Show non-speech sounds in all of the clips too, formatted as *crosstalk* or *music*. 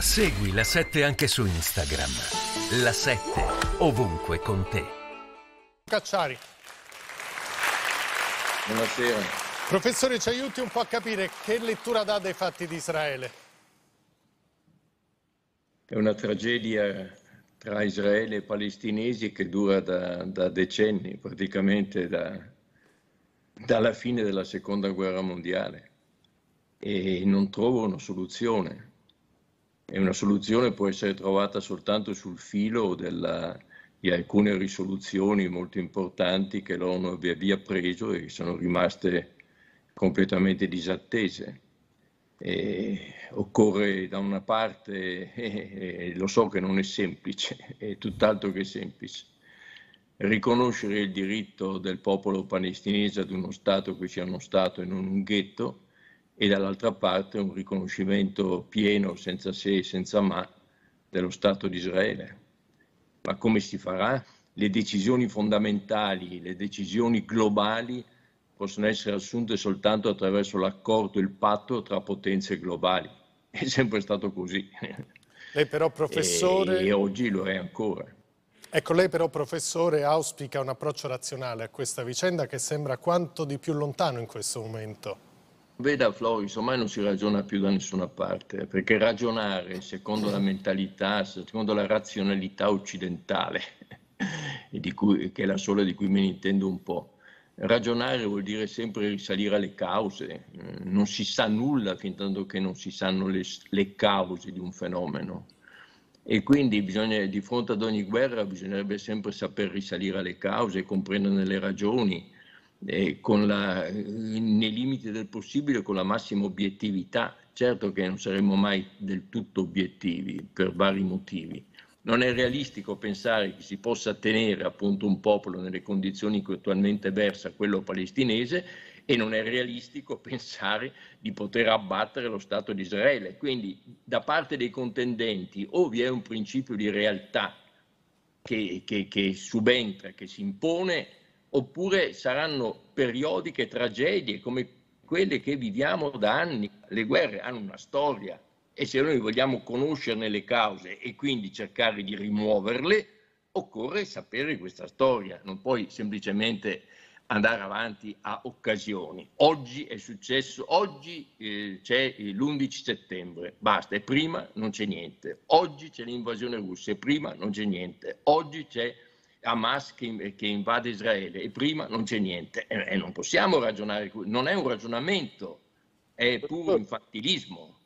Segui la 7 anche su Instagram. La 7 ovunque con te. Cacciari. Buonasera. Professore, ci aiuti un po' a capire che lettura dà dei fatti di Israele? È una tragedia tra Israele e palestinesi che dura da, da decenni, praticamente da, dalla fine della seconda guerra mondiale e non trova una soluzione e una soluzione può essere trovata soltanto sul filo della, di alcune risoluzioni molto importanti che l'ONU via via preso e che sono rimaste completamente disattese. E occorre da una parte, *laughs* eh, lo so che non è semplice, è tutt'altro che semplice, riconoscere il diritto del popolo palestinese ad uno Stato che sia uno Stato e non un ghetto, e dall'altra parte un riconoscimento pieno, senza se e senza ma, dello Stato di Israele. Ma come si farà? Le decisioni fondamentali, le decisioni globali possono essere assunte soltanto attraverso l'accordo, il patto tra potenze globali. *laughs* È sempre stato così. Lei però, professore... E, e oggi lo è ancora. Ecco, lei però, professore, auspica un approccio razionale a questa vicenda che sembra quanto di più lontano in questo momento. Veda Floris, ormai non si ragiona più da nessuna parte, eh, perché ragionare secondo la mentalità, secondo la razionalità occidentale, *laughs* cui, che è la sola di cui me ne intendo un po', ragionare vuol dire sempre risalire alle cause, eh, non si sa nulla fin tanto che non si sanno le, le cause di un fenomeno. E quindi bisogna, di fronte ad ogni guerra bisognerebbe sempre saper risalire alle cause, comprenderne le ragioni, eh, la, nei limiti del possibile con la massima obiettività. Certo che non saremmo mai del tutto obiettivi per vari motivi. Non è realistico pensare che si possa tenere appunto un popolo nelle condizioni in cui attualmente versa quello palestinese e non è realistico *laughs* pensare di poter abbattere lo Stato di Israele. Quindi da parte dei contendenti o vi è un principio di realtà che, che, che subentra, che si impone oppure saranno periodiche tragedie come quelle che viviamo da anni. Le guerre hanno una storia e se noi vogliamo conoscerne le cause e quindi cercare di rimuoverle, occorre sapere questa storia, non puoi semplicemente andare avanti a occasioni. Oggi è successo, oggi eh, c'è l'11 settembre, basta, e prima non c'è niente. Oggi c'è l'invasione russa e prima non c'è niente. Oggi c'è Hamas che, che invade Israele e prima non c'è niente. E, e non possiamo ragionare, non è un ragionamento, è puro infantilismo.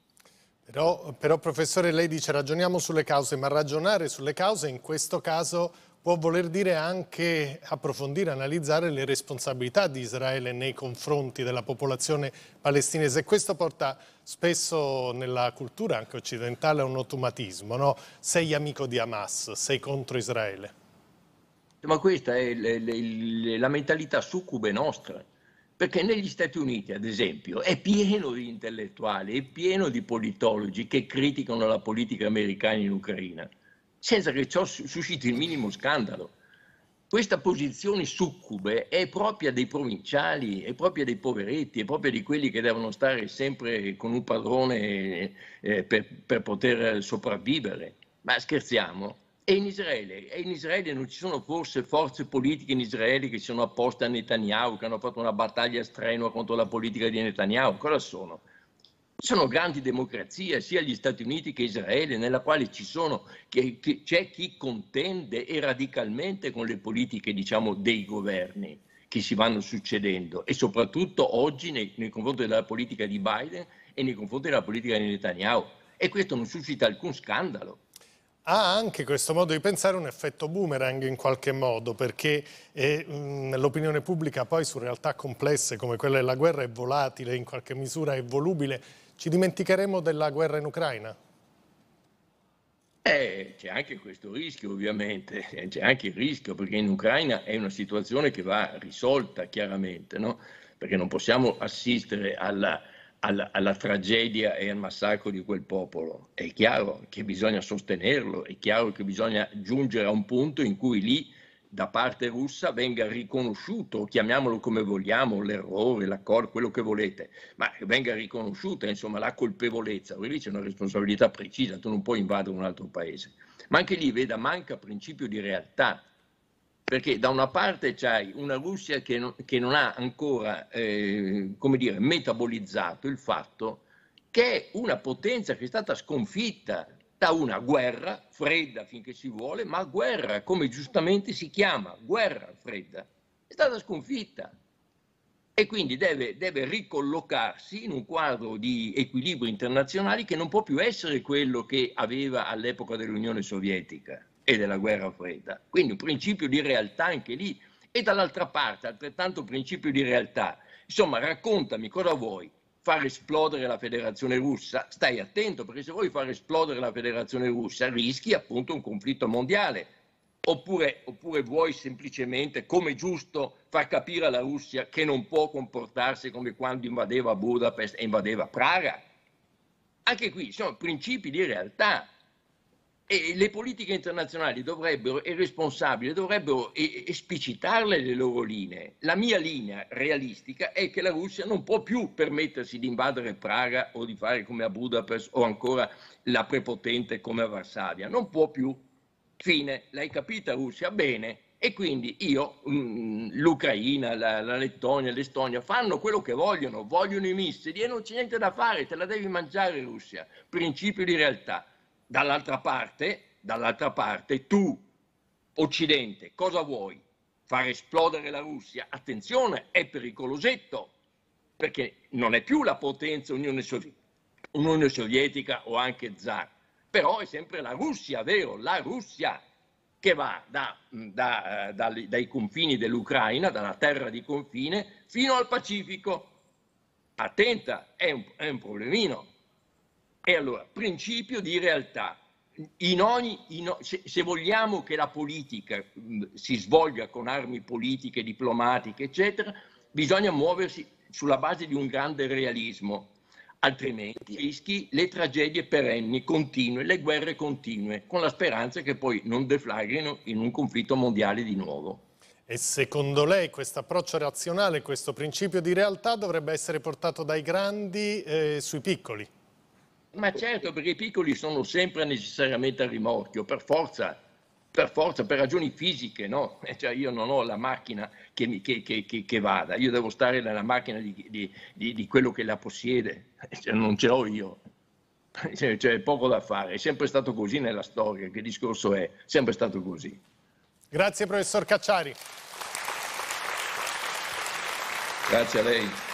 Però, però, professore, lei dice ragioniamo sulle cause, ma ragionare sulle cause in questo caso può voler dire anche approfondire, analizzare le responsabilità di Israele nei confronti della popolazione palestinese. e Questo porta spesso nella cultura anche occidentale a un automatismo, no? sei amico di Hamas, sei contro Israele. Cioè, ma questa è le, le, le, la mentalità succube nostra, perché negli Stati Uniti, ad esempio, è pieno di intellettuali, è pieno di politologi che criticano la politica americana in Ucraina, senza che ciò susciti il minimo scandalo. Questa posizione succube è propria dei provinciali, è propria dei poveretti, è propria di quelli che devono stare sempre con un padrone eh, per, per poter sopravvivere. Ma scherziamo? E in Israele? E in Israele non ci sono forse forze politiche in Israele che si sono apposte a Netanyahu, che hanno fatto una battaglia strenua contro la politica di Netanyahu? Cosa sono? sono grandi democrazie, sia gli Stati Uniti che Israele, nella quale sono, che, che c'è chi contende e radicalmente con le politiche diciamo, dei governi che si vanno succedendo e soprattutto oggi nei, nei, confronti della politica di Biden e nei confronti della politica di Netanyahu. E questo non suscita alcun scandalo ha anche questo modo di pensare un effetto boomerang in qualche modo, perché eh, l'opinione pubblica poi su realtà complesse come quella della guerra è volatile, in qualche misura è volubile. Ci dimenticheremo della guerra in Ucraina? Eh, c'è anche questo rischio ovviamente, *laughs* c'è anche il rischio perché in Ucraina è una situazione che va risolta chiaramente, no? perché non possiamo assistere alla alla, alla, tragedia e al massacro di quel popolo. È chiaro che bisogna sostenerlo, è chiaro che bisogna giungere a un punto in cui lì da parte russa venga riconosciuto, chiamiamolo come vogliamo, l'errore, l'accordo, quello che volete, ma venga riconosciuta insomma, la colpevolezza, perché lì c'è una responsabilità precisa, tu non puoi invadere un altro paese. Ma anche lì, veda, manca principio di realtà, perché da una parte c'hai una Russia che non, che non ha ancora eh, dire, metabolizzato il fatto che è una potenza che è stata sconfitta da una guerra fredda finché si vuole, ma guerra come giustamente si chiama, guerra fredda, è stata sconfitta e quindi deve, deve ricollocarsi in un quadro di equilibri internazionali che non può più essere quello che aveva all'epoca dell'Unione Sovietica e della guerra fredda. Quindi un principio di realtà anche lì e dall'altra parte altrettanto principio di realtà. Insomma, raccontami cosa vuoi far esplodere la federazione russa? Stai attento perché se vuoi far esplodere la federazione russa rischi appunto un conflitto mondiale. Oppure, oppure vuoi semplicemente, come giusto, far capire alla Russia che non può comportarsi come quando invadeva Budapest e invadeva Praga? Anche qui sono principi di realtà e le politiche internazionali dovrebbero, e i responsabili dovrebbero esplicitarle le loro linee. La mia linea realistica è che la Russia non può più permettersi di invadere Praga o di fare come a Budapest o ancora la prepotente come a Varsavia. Non può più. Fine. L'hai capita Russia? Bene. E quindi io, mm, l'Ucraina, la, la Lettonia, l'Estonia fanno quello che vogliono, vogliono i missili e non c'è niente da fare, te la devi mangiare Russia. Principio di realtà. Dall'altra parte, dall'altra parte, tu, Occidente, cosa vuoi? Far esplodere la Russia? Attenzione, è pericolosetto, perché non è più la potenza Unione Sovietica, Unione Sovietica o anche Zar, però è sempre la Russia, vero? La Russia che va da, da, da, dai confini dell'Ucraina, dalla terra di confine, fino al Pacifico. Attenta, è un, è un problemino. E allora, principio di realtà. In ogni, in, se, se, vogliamo che la politica mh, si svolga con armi politiche, diplomatiche, eccetera, bisogna muoversi sulla base di un grande realismo, altrimenti rischi le tragedie perenni, continue, le guerre continue, con la speranza che poi non deflagrino in un conflitto mondiale di nuovo. E secondo lei questo approccio razionale, questo principio di realtà dovrebbe essere portato dai grandi eh, sui piccoli? Ma certo, perché i piccoli sono sempre necessariamente a rimorchio, per forza, per, forza, per ragioni fisiche, no? *laughs* Cioè io non ho la macchina che, mi, che, che, che, vada, io devo stare nella macchina di, di, di, di quello che la possiede, *laughs* cioè non ce l'ho io. *laughs* Cioè, c'è cioè, poco da fare, è sempre stato così nella storia, che discorso è? Sempre stato così. Grazie professor Cacciari. Grazie a lei.